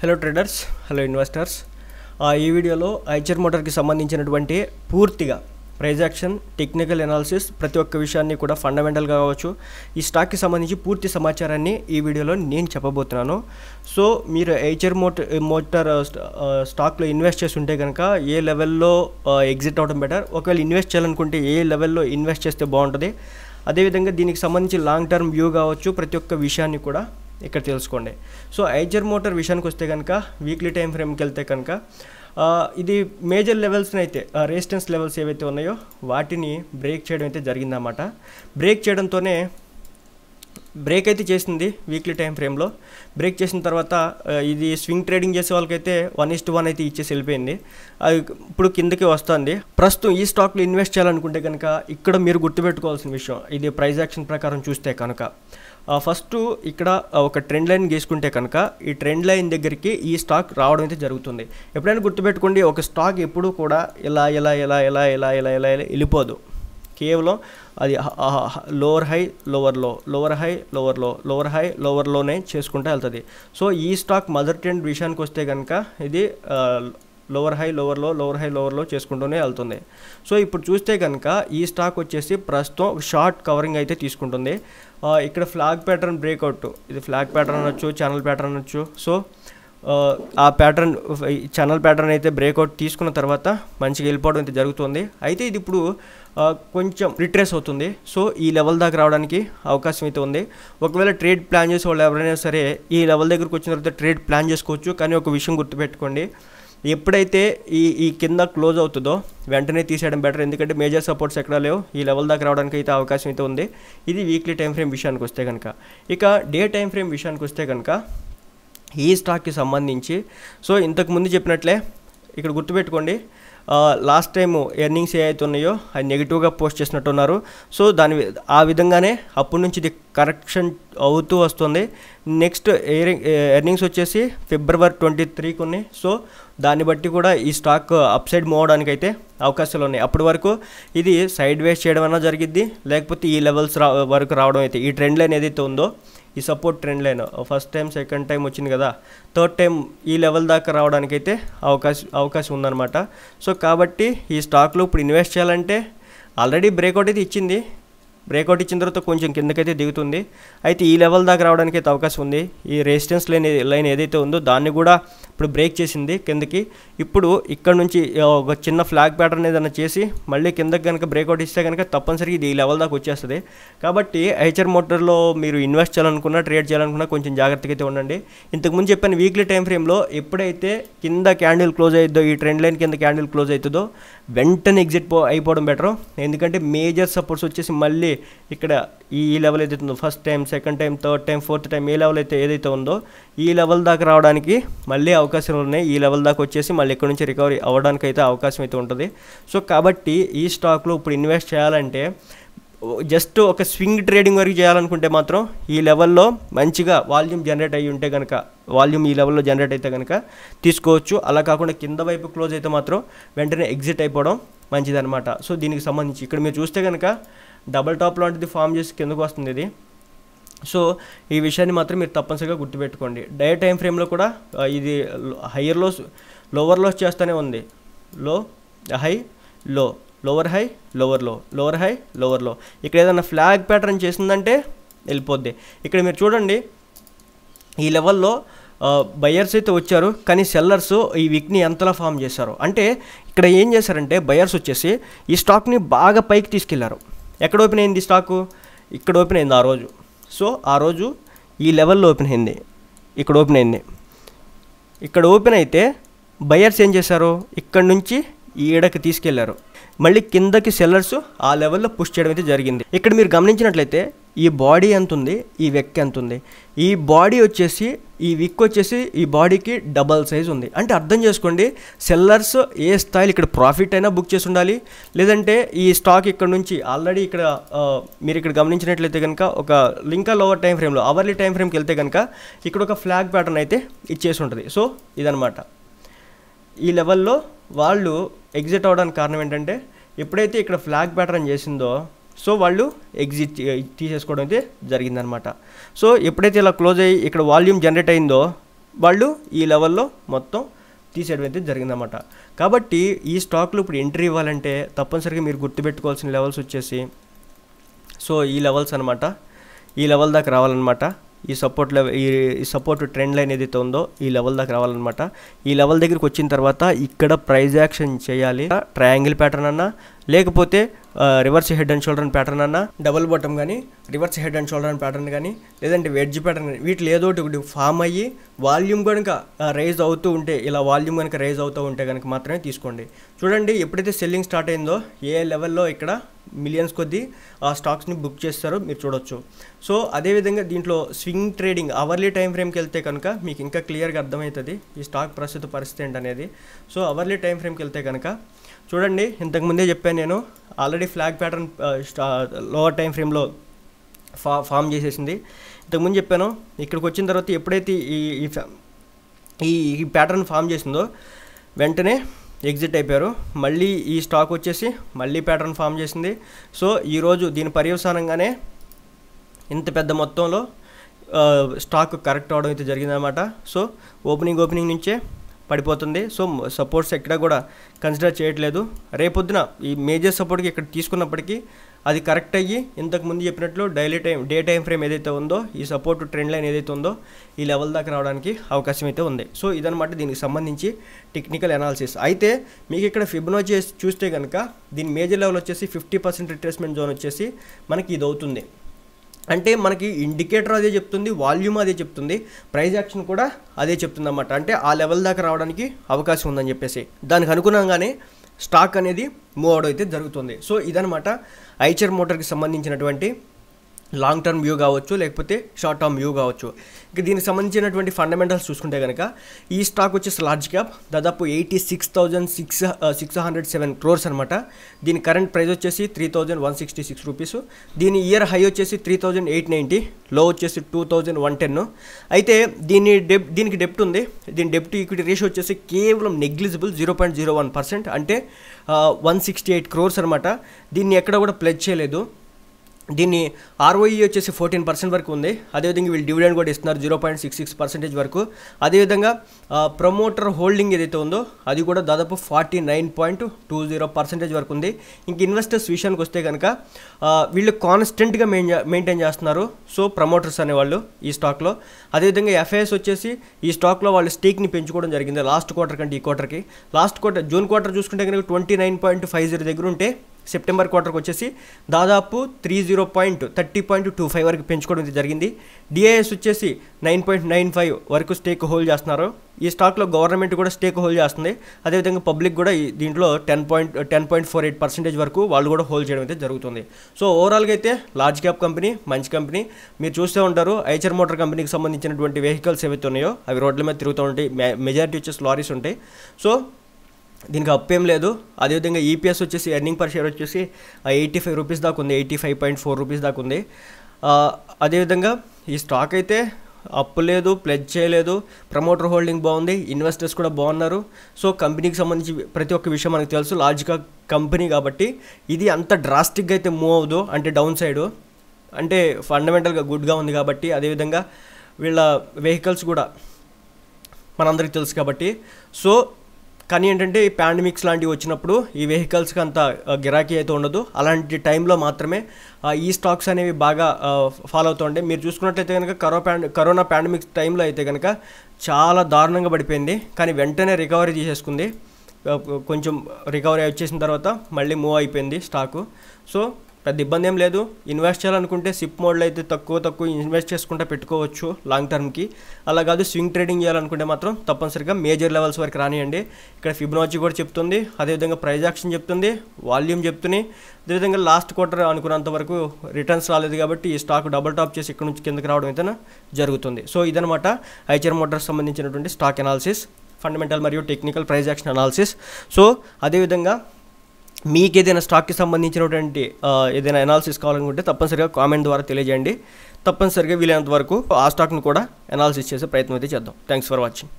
hello traders hello investors ఈ వీడియోలో Eicher మోటార్కి సంబంధించినటువంటి పూర్తిగా ప్రైజ్ యాక్షన్ టెక్నికల్ ఎనాలిసిస్ ప్రతి ఒక్క విషయాన్ని కూడా ఫండమెంటల్గా కావచ్చు ఈ స్టాక్కి సంబంధించి పూర్తి సమాచారాన్ని ఈ వీడియోలో నేను చెప్పబోతున్నాను సో మీరు హెచ్ఆర్ మోట మోటార్ స్టాక్లో ఇన్వెస్ట్ చేసి ఉంటే కనుక ఏ లెవెల్లో ఎగ్జిట్ అవడం బెటర్ ఒకవేళ ఇన్వెస్ట్ చేయాలనుకుంటే ఏ లెవెల్లో ఇన్వెస్ట్ చేస్తే బాగుంటుంది అదేవిధంగా దీనికి సంబంధించి లాంగ్ టర్మ్ వ్యూ కావచ్చు ప్రతి ఒక్క విషయాన్ని కూడా ఇక్కడ తెలుసుకోండి సో ఐజర్ మోటార్ విషయానికి వస్తే కనుక వీక్లీ టైం ఫ్రేమ్కి వెళ్తే కనుక ఇది మేజర్ లెవెల్స్ని అయితే రెసిస్టెన్స్ లెవెల్స్ ఏవైతే ఉన్నాయో వాటిని బ్రేక్ చేయడం అయితే జరిగిందన్నమాట బ్రేక్ చేయడంతోనే బ్రేక్ అయితే చేసింది వీక్లీ టైం ఫ్రేమ్లో బ్రేక్ చేసిన తర్వాత ఇది స్వింగ్ ట్రేడింగ్ చేసే వాళ్ళకైతే వన్ ఇస్ట్ వన్ అయితే ఇచ్చేసి వెళ్ళిపోయింది అది ఇప్పుడు కిందకి వస్తుంది ప్రస్తుతం ఈ స్టాక్లో ఇన్వెస్ట్ చేయాలనుకుంటే కనుక ఇక్కడ మీరు గుర్తుపెట్టుకోవాల్సిన విషయం ఇది ప్రైజ్ యాక్షన్ ప్రకారం చూస్తే కనుక ఫస్ట్ ఇక్కడ ఒక ట్రెండ్ లైన్ గీసుకుంటే కనుక ఈ ట్రెండ్ లైన్ దగ్గరికి ఈ స్టాక్ రావడం అయితే జరుగుతుంది ఎప్పుడైనా గుర్తుపెట్టుకోండి ఒక స్టాక్ ఎప్పుడూ కూడా ఇలా ఇలా ఇలా ఇలా ఇలా ఇలా ఇలా వెళ్ళిపోదు కేవలం అది lower high lower low lower high lower low lower high lower లోనే చేసుకుంటూ వెళ్తుంది సో ఈ స్టాక్ మదర్ ట్రెండ్ విషయానికి వస్తే కనుక ఇది lower high lower low lower high lower low చేసుకుంటూనే వెళ్తుంది సో ఇప్పుడు చూస్తే కనుక ఈ స్టాక్ వచ్చేసి ప్రస్తుతం షార్ట్ కవరింగ్ అయితే తీసుకుంటుంది ఇక్కడ ఫ్లాగ్ ప్యాటర్న్ బ్రేక్అవుట్ ఇది ఫ్లాగ్ ప్యాటర్న్ అనొచ్చు ఛానల్ ప్యాటర్న్ అనొచ్చు సో ఆ ప్యాటర్న్ ఛానల్ ప్యాటర్న్ అయితే బ్రేక్అవుట్ తీసుకున్న తర్వాత మంచిగా వెళ్ళిపోవడం అయితే జరుగుతుంది అయితే ఇది ఇప్పుడు కొంచెం రిట్రేస్ అవుతుంది సో ఈ లెవెల్ దాకా రావడానికి అవకాశం అయితే ఉంది ఒకవేళ ట్రేడ్ ప్లాన్ చేసే వాళ్ళు ఎవరైనా సరే ఈ లెవెల్ దగ్గరకు వచ్చిన తర్వాత ట్రేడ్ ప్లాన్ చేసుకోవచ్చు కానీ ఒక విషయం గుర్తుపెట్టుకోండి ఎప్పుడైతే ఈ ఈ కింద క్లోజ్ అవుతుందో వెంటనే తీసేయడం బెటర్ ఎందుకంటే మేజర్ సపోర్ట్స్ ఎక్కడా లేవు ఈ లెవెల్ దాకా రావడానికి అయితే అవకాశం అయితే ఉంది ఇది వీక్లీ టైం ఫ్రేమ్ విషయానికి వస్తే కనుక ఇక డే టైం ఫ్రేమ్ విషయానికి వస్తే కనుక ఈ స్టాక్కి సంబంధించి సో ఇంతకుముందు చెప్పినట్లే ఇక్కడ గుర్తుపెట్టుకోండి లాస్ట్ టైం ఎర్నింగ్స్ అయితే ఉన్నాయో అది నెగిటివ్గా పోస్ట్ ఉన్నారు సో దాని ఆ విధంగానే అప్పటి నుంచి ఇది కరెక్షన్ అవుతూ వస్తుంది నెక్స్ట్ ఎర్నింగ్స్ వచ్చేసి ఫిబ్రవరి ట్వంటీ త్రీకి ఉన్నాయి సో దాన్ని బట్టి కూడా ఈ స్టాక్ అప్ సైడ్ మోవడానికి అయితే అవకాశాలు ఉన్నాయి అప్పటి వరకు ఇది సైడ్ వేస్ చేయడం అన్నా జరిగింది లేకపోతే ఈ లెవెల్స్ రా వరకు రావడం అయితే ఈ ట్రెండ్ లైన్ ఏదైతే ఉందో ఈ support trend line first time second time వచ్చింది కదా థర్డ్ టైం ఈ లెవెల్ దాకా రావడానికి అయితే అవకాశం అవకాశం ఉందన్నమాట సో కాబట్టి ఈ స్టాక్లో ఇప్పుడు ఇన్వెస్ట్ చేయాలంటే ఆల్రెడీ బ్రేక్అవుట్ అయితే ఇచ్చింది బ్రేక్అవుట్ ఇచ్చిన తర్వాత కొంచెం కిందకైతే దిగుతుంది అయితే ఈ లెవెల్ దాకా రావడానికి అయితే అవకాశం ఉంది ఈ రెసిస్టెన్స్ లైన్ లైన్ ఏదైతే ఉందో దాన్ని కూడా ఇప్పుడు బ్రేక్ చేసింది కిందకి ఇప్పుడు ఇక్కడ నుంచి ఒక చిన్న ఫ్లాగ్ ప్యాటర్న్ ఏదైనా చేసి మళ్ళీ కిందకి కనుక బ్రేక్అవుట్ ఇస్తే కనుక తప్పనిసరిగా ఇది ఈ లెవెల్ దాకా వచ్చేస్తుంది కాబట్టి హెచ్ఆర్ మోటార్లో మీరు ఇన్వెస్ట్ చేయాలనుకున్నా ట్రేడ్ చేయాలనుకున్నా కొంచెం జాగ్రత్తగా అయితే ఉండండి ఇంతకుముందు చెప్పాను వీక్లీ టైం ఫ్రేమ్లో ఎప్పుడైతే కింద క్యాండిల్ క్లోజ్ అవుతుందో ఈ ట్రెండ్ లైన్ కింద క్యాండిల్ క్లోజ్ అవుతుందో వెంటనే ఎగ్జిట్ పో అయిపోవడం బెటర్ ఎందుకంటే మేజర్ సపోర్ట్స్ వచ్చేసి మళ్ళీ ఇక్కడ ఈ లెవెల్ ఏదైతే ఉందో first time second time third time fourth time ఏ లెవెల్ అయితే ఏదైతే ఉందో ఈ లెవెల్ దాకా రావడానికి మళ్ళీ అవకాశాలు ఉన్నాయి ఈ లెవెల్ దాకా వచ్చేసి మళ్ళీ ఇక్కడ నుంచి రికవరీ అవ్వడానికి అయితే అవకాశం అయితే ఉంటుంది సో కాబట్టి ఈ స్టాక్లో ఇప్పుడు ఇన్వెస్ట్ చేయాలంటే జస్ట్ ఒక స్వింగ్ ట్రేడింగ్ వరకు చేయాలనుకుంటే మాత్రం ఈ లెవెల్లో మంచిగా వాల్యూమ్ జనరేట్ అయ్యి ఉంటే కనుక వాల్యూమ్ ఈ లెవెల్లో జనరేట్ అయితే కనుక తీసుకోవచ్చు అలా కాకుండా కింద వైపు క్లోజ్ అయితే మాత్రం వెంటనే ఎగ్జిట్ అయిపోవడం మంచిదనమాట సో దీనికి సంబంధించి ఇక్కడ మీరు చూస్తే కనుక డబల్ టాప్ లాంటిది ఫామ్ చేసి కిందకు వస్తుంది ఇది సో ఈ విషయాన్ని మాత్రం మీరు తప్పనిసరిగా గుర్తుపెట్టుకోండి డే టైం ఫ్రేమ్లో కూడా ఇది హయ్యర్ లోస్ లోవర్ లోస్ చేస్తూనే ఉంది low high low lower high lower low lower high lower low ఇక్కడ ఏదైనా ఫ్లాగ్ ప్యాటర్న్ చేసిందంటే వెళ్ళిపోద్ది ఇక్కడ మీరు చూడండి ఈ లెవెల్లో బయర్స్ అయితే వచ్చారు కానీ సెల్లర్స్ ఈ వీక్ని ఎంతలా ఫామ్ చేశారు అంటే ఇక్కడ ఏం చేశారంటే బయర్స్ వచ్చేసి ఈ స్టాక్ని బాగా పైకి తీసుకెళ్లారు ఎక్కడ ఓపెన్ అయింది స్టాకు ఇక్కడ ఓపెన్ అయింది ఆ రోజు సో ఆ రోజు ఈ లెవెల్లో ఓపెన్ అయింది ఇక్కడ ఓపెన్ అయింది ఇక్కడ ఓపెన్ అయితే బయర్స్ ఏం చేశారు ఇక్కడ నుంచి ఈ ఎడకి తీసుకెళ్లారు మళ్ళీ కిందకి సెల్లర్స్ ఆ లెవెల్లో పుష్ చేయడం అయితే జరిగింది ఇక్కడ మీరు గమనించినట్లయితే ఈ బాడీ ఎంత ఉంది ఈ వెక్ ఎంత ఉంది ఈ బాడీ వచ్చేసి ఈ విక్ వచ్చేసి ఈ బాడీకి డబల్ సైజ్ ఉంది అంటే అర్థం చేసుకోండి సెల్లర్స్ ఏ స్థాయిలో ఇక్కడ ప్రాఫిట్ అయినా బుక్ చేసి ఉండాలి లేదంటే ఈ స్టాక్ ఇక్కడ నుంచి ఆల్రెడీ ఇక్కడ మీరు ఇక్కడ గమనించినట్లయితే కనుక ఒక లింక్ లోవర్ టైం ఫ్రేమ్లో అవర్లీ టైం ఫ్రేమ్కి వెళ్తే కనుక ఇక్కడ ఒక ఫ్లాగ్ ప్యాటర్న్ అయితే ఇచ్చేసి ఉంటుంది సో ఇదనమాట ఈ లెవెల్లో వాళ్ళు ఎగ్జిట్ అవడానికి కారణం ఏంటంటే ఎప్పుడైతే ఇక్కడ ఫ్లాగ్ ప్యాటర్న్ చేసిందో సో వాళ్ళు ఎగ్జిట్ తీసేసుకోవడం అయితే జరిగిందనమాట సో ఎప్పుడైతే ఇలా క్లోజ్ అయ్యి ఇక్కడ వాల్యూమ్ జనరేట్ అయిందో వాళ్ళు ఈ లెవెల్లో మొత్తం తీసేయడం అయితే జరిగిందనమాట కాబట్టి ఈ స్టాక్లో ఇప్పుడు ఎంట్రీ ఇవ్వాలంటే తప్పనిసరిగా మీరు గుర్తుపెట్టుకోవాల్సిన లెవెల్స్ వచ్చేసి సో ఈ లెవెల్స్ అనమాట ఈ లెవెల్ దాకా రావాలన్నమాట ఈ సపోర్ట్ లెవెల్ ఈ సపోర్ట్ ట్రెండ్ లైన్ ఏదైతే ఉందో ఈ లెవెల్ దాకా రావాలన్నమాట ఈ లెవెల్ దగ్గరికి వచ్చిన తర్వాత ఇక్కడ ప్రైజ్ యాక్షన్ చేయాలి ట్రయాంగిల్ ప్యాటర్న్ అన్నా లేకపోతే reverse head and shoulder pattern అన్న డబుల్ బాటమ్ కానీ reverse head and shoulder pattern కానీ లేదంటే వెడ్జ్ ప్యాటర్న్ వీటిలో ఏదో ఒకటి ఫామ్ అయ్యి వాల్యూమ్ కనుక రైజ్ అవుతూ ఉంటే ఇలా వాల్యూమ్ కనుక రైజ్ అవుతూ ఉంటే కనుక మాత్రమే తీసుకోండి చూడండి ఎప్పుడైతే సెల్లింగ్ స్టార్ట్ అయిందో ఏ లెవెల్లో ఇక్కడ మిలియన్స్ కొద్దీ ఆ స్టాక్స్ని బుక్ చేస్తారో మీరు చూడొచ్చు సో అదేవిధంగా దీంట్లో స్వింగ్ ట్రేడింగ్ అవర్లీ టైం ఫ్రేమ్కి వెళ్తే కనుక మీకు ఇంకా క్లియర్గా అర్థమవుతుంది ఈ స్టాక్ ప్రస్తుత పరిస్థితి ఏంటనేది సో అవర్లీ టైం ఫ్రేమ్కి వెళ్తే కనుక చూడండి ఇంతకుముందే చెప్పాను నేను already flag pattern lower time ఫ్రేమ్లో ఫా ఫామ్ చేసేసింది ఇంతకుముందు చెప్పాను ఇక్కడికి వచ్చిన తర్వాత ఎప్పుడైతే ఈ ఈ ఈ ప్యాటర్న్ ఫామ్ చేసిందో వెంటనే ఎగ్జిట్ అయిపోయారు మళ్ళీ ఈ స్టాక్ వచ్చేసి మళ్ళీ ప్యాటర్న్ ఫామ్ చేసింది సో ఈరోజు దీని పర్యవసానంగానే ఇంత పెద్ద మొత్తంలో స్టాక్ uh, కరెక్ట్ అవడం అయితే జరిగిందనమాట సో ఓపెనింగ్ ఓపెనింగ్ నుంచే పడిపోతుంది సో సపోర్ట్స్ ఎక్కడ కూడా కన్సిడర్ చేయట్లేదు రేపొద్దున ఈ మేజర్ సపోర్ట్కి ఇక్కడ తీసుకున్నప్పటికీ అది కరెక్ట్ అయ్యి ఇంతకుముందు చెప్పినట్లు daily time day time frame ఏదైతే ఉందో ఈ సపోర్ట్ ట్రెండ్ లైన్ ఏదైతే ఉందో ఈ లెవెల్ దాకా రావడానికి అవకాశం అయితే ఉంది సో ఇదనమాట దీనికి సంబంధించి టెక్నికల్ అనాలిసిస్ అయితే మీకు ఇక్కడ చేసి చూస్తే కనుక దీని మేజర్ లెవెల్ వచ్చేసి ఫిఫ్టీ పర్సెంట్ రిట్రేస్మెంట్ జోన్ వచ్చేసి మనకి ఇది అవుతుంది అంటే మనకి ఇండికేటర్ అదే చెప్తుంది వాల్యూమ్ అదే చెప్తుంది ప్రైజ్ యాక్షన్ కూడా అదే చెప్తుంది అనమాట అంటే ఆ లెవెల్ దాకా రావడానికి అవకాశం ఉందని చెప్పేసి దానికి అనుగుణంగానే స్టాక్ అనేది మూవ్ అవడం అయితే జరుగుతుంది సో ఇదనమాట ఐచర్ మోటార్కి సంబంధించినటువంటి లాంగ్ టర్మ్ వ్యూ కావచ్చు లేకపోతే షార్ట్ టర్మ్ వ్యూ కావచ్చు ఇక దీనికి సంబంధించినటువంటి ఫండమెంటల్స్ చూసుకుంటే కనుక ఈ స్టాక్ వచ్చేసి లార్జ్ క్యాప్ దాదాపు eighty six thousand six six hundred seven crores అనమాట దీని కరెంట్ ప్రైస్ వచ్చేసి three thousand one sixty six rupees దీని ఇయర్ హై వచ్చేసి three thousand eight ninety low వచ్చేసి టూ థౌజండ్ వన్ టెన్ అయితే దీని డెప్ దీనికి డెప్ట్ ఉంది దీని డెప్ట్ ఈక్విటీ రేషియో వచ్చేసి కేవలం negligible zero point zero one percent అంటే వన్ సిక్స్టీ ఎయిట్ క్రోర్స్ అనమాట దీన్ని ఎక్కడ కూడా ప్లెజ్ చేయలేదు దీన్ని ఆర్ఓఈ e వచ్చేసి ఫోర్టీన్ పర్సెంట్ వరకు ఉంది అదేవిధంగా వీళ్ళు డివిడెండ్ కూడా ఇస్తున్నారు zero point six six percentage వరకు అదేవిధంగా ప్రమోటర్ హోల్డింగ్ ఏదైతే ఉందో అది కూడా దాదాపు forty nine point two zero percentage వరకు ఉంది ఇంక ఇన్వెస్టర్స్ విషయానికి వస్తే కనుక వీళ్ళు కాన్స్టెంట్గా మెయింటైన్ చేస్తున్నారు సో ప్రమోటర్స్ అనేవాళ్ళు ఈ స్టాక్లో అదేవిధంగా ఎఫ్ఐఎస్ వచ్చేసి ఈ స్టాక్లో వాళ్ళు స్టేక్ని పెంచుకోవడం జరిగింది లాస్ట్ క్వార్టర్ కంటే ఈ క్వార్టర్కి లాస్ట్ క్వార్టర్ జూన్ క్వార్టర్ చూసుకుంటే కనుక twenty nine point five zero దగ్గర ఉంటే సెప్టెంబర్ క్వార్టర్కి వచ్చేసి దాదాపు three zero point thirty point two five వరకు పెంచుకోవడం జరిగింది డిఐఎస్ వచ్చేసి నైన్ పాయింట్ నైన్ ఫైవ్ వరకు స్టేక్ హోల్డ్ చేస్తున్నారు ఈ స్టాక్లో గవర్నమెంట్ కూడా స్టేక్ హోల్డ్ చేస్తుంది అదేవిధంగా పబ్లిక్ కూడా దీంట్లో ten point ten point four eight percentage వరకు వాళ్ళు కూడా హోల్డ్ చేయడం అయితే జరుగుతుంది సో ఓవరాల్గా అయితే లార్జ్ క్యాప్ కంపెనీ మంచి కంపెనీ మీరు చూస్తూ ఉంటారు ఐచర్ మోటార్ కంపెనీకి సంబంధించినటువంటి వెహికల్స్ ఏవైతే ఉన్నాయో అవి రోడ్ల మీద తిరుగుతూ ఉంటాయి మెజారిటీ వచ్చేసి లారీస్ ఉంటాయి సో దీనికి అప్పేం లేదు అదేవిధంగా ఈపీఎస్ e వచ్చేసి ఎర్నింగ్ పర్ షేర్ వచ్చేసి ఎయిటీ ఫైవ్ రూపీస్ దాకా ఉంది eighty five point four rupees దాకా ఉంది అదేవిధంగా ఈ స్టాక్ అయితే అప్పు లేదు ప్లెజ్ చేయలేదు ప్రమోటర్ హోల్డింగ్ బాగుంది ఇన్వెస్టర్స్ కూడా బాగున్నారు సో కంపెనీకి సంబంధించి ప్రతి ఒక్క విషయం మనకు తెలుసు లార్జ్గా కంపెనీ కాబట్టి ఇది అంత డ్రాస్టిక్గా అయితే మూవ్ అవ్వదు అంటే డౌన్ సైడు అంటే ఫండమెంటల్గా గుడ్గా ఉంది కాబట్టి అదేవిధంగా వీళ్ళ వెహికల్స్ కూడా మనందరికీ తెలుసు కాబట్టి సో కానీ ఏంటంటే ఈ పాండమిక్స్ లాంటివి వచ్చినప్పుడు ఈ వెహికల్స్కి అంత గిరాకీ అయితే ఉండదు అలాంటి టైంలో మాత్రమే ఈ స్టాక్స్ అనేవి బాగా ఫాలో అవుతుండే మీరు చూసుకున్నట్లయితే కనుక కరో పాండ్ కరోనా పాండమిక్స్ టైంలో అయితే కనుక చాలా దారుణంగా పడిపోయింది కానీ వెంటనే రికవరీ చేసేసుకుంది కొంచెం రికవరీ వచ్చేసిన తర్వాత మళ్ళీ మూవ్ అయిపోయింది స్టాకు సో పెద్ద ఇబ్బంది ఏం లేదు ఇన్వెస్ట్ చేయాలనుకుంటే సిప్ మోడ్లో అయితే తక్కువ తక్కువ ఇన్వెస్ట్ చేసుకుంటే పెట్టుకోవచ్చు లాంగ్ టర్మ్కి అలా కాదు స్వింగ్ ట్రేడింగ్ చేయాలనుకుంటే మాత్రం తప్పనిసరిగా మేజర్ లెవెల్స్ వరకు రానియండి ఇక్కడ ఫిబ్నాచి కూడా చెప్తుంది అదేవిధంగా ప్రైజ్ యాక్షన్ చెప్తుంది వాల్యూమ్ చెప్తున్నాయి అదేవిధంగా లాస్ట్ క్వార్టర్ అనుకున్నంత వరకు రిటర్న్స్ రాలేదు కాబట్టి ఈ స్టాక్ డబుల్ టాప్ చేసి ఇక్కడ నుంచి కిందకి రావడం అయితే జరుగుతుంది సో ఇదనమాట ఐచర్ మోటార్స్ సంబంధించినటువంటి స్టాక్ అనాలిసిస్ ఫండమెంటల్ మరియు technical price action analysis so అదేవిధంగా మీకు ఏదైనా స్టాక్కి సంబంధించినటువంటి ఏదైనా అనాలిసిస్ కావాలనుకుంటే తప్పనిసరిగా కామెంట్ ద్వారా తెలియజేయండి తప్పనిసరిగా వీలైనంత వరకు ఆ స్టాక్ను కూడా అనాలిసిస్ చేసే ప్రయత్నం అయితే చేద్దాం థ్యాంక్స్ ఫర్ వాచింగ్